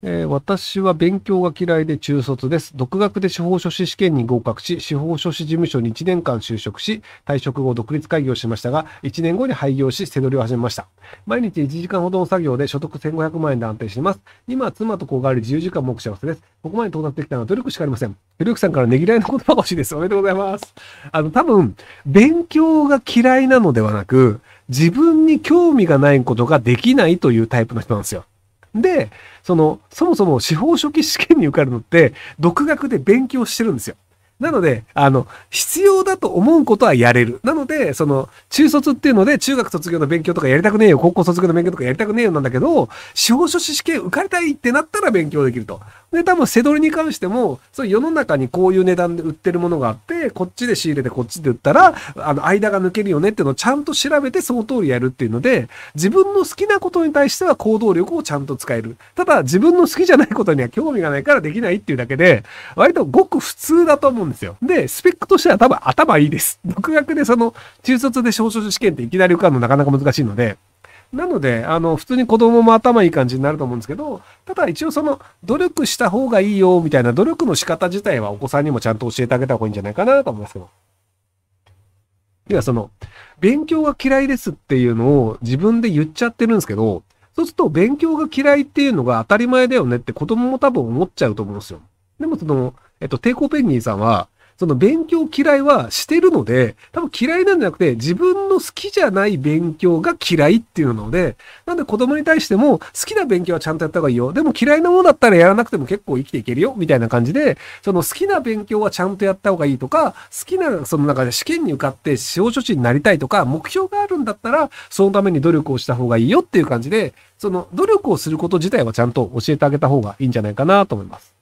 えー、私は勉強が嫌いで中卒です。独学で司法書士試験に合格し、司法書士事務所に1年間就職し、退職後独立開業しましたが、1年後に廃業し、背取りを始めました。毎日1時間ほどの作業で所得1500万円で安定しています。今は妻と子があり自由時間も多幸せです。ここまで到達できたのは努力しかありません。ひろゆきさんからねぎらいの言葉が欲しいです。おめでとうございます。あの、多分、勉強が嫌いなのではなく、自分に興味がないことができないというタイプの人なんですよ。で、その、そもそも司法書記試験に受かるのって、独学で勉強してるんですよ。なので、あの、必要だと思うことはやれる。なので、その、中卒っていうので、中学卒業の勉強とかやりたくねえよ、高校卒業の勉強とかやりたくねえよなんだけど、司法書士試験受かりたいってなったら勉強できると。で、多分、セドリに関しても、そう世の中にこういう値段で売ってるものがあって、こっちで仕入れてこっちで売ったら、あの、間が抜けるよねっていうのをちゃんと調べてその通りやるっていうので、自分の好きなことに対しては行動力をちゃんと使える。ただ、自分の好きじゃないことには興味がないからできないっていうだけで、割とごく普通だと思うんですよ。で、スペックとしては多分頭いいです。独学でその、中卒で少々試験っていきなり受かるのなかなか難しいので、なので、あの、普通に子供も頭いい感じになると思うんですけど、ただ一応その、努力した方がいいよ、みたいな努力の仕方自体はお子さんにもちゃんと教えてあげた方がいいんじゃないかなと思いますけど。ではその、勉強が嫌いですっていうのを自分で言っちゃってるんですけど、そうすると勉強が嫌いっていうのが当たり前だよねって子供も多分思っちゃうと思うんですよ。でもその、えっと、抵抗ペンギンさんは、その勉強嫌いはしてるので、多分嫌いなんじゃなくて、自分の好きじゃない勉強が嫌いっていうので、なんで子供に対しても、好きな勉強はちゃんとやった方がいいよ。でも嫌いなものだったらやらなくても結構生きていけるよ、みたいな感じで、その好きな勉強はちゃんとやった方がいいとか、好きな、その中で試験に受かって司法書士になりたいとか、目標があるんだったら、そのために努力をした方がいいよっていう感じで、その努力をすること自体はちゃんと教えてあげた方がいいんじゃないかなと思います。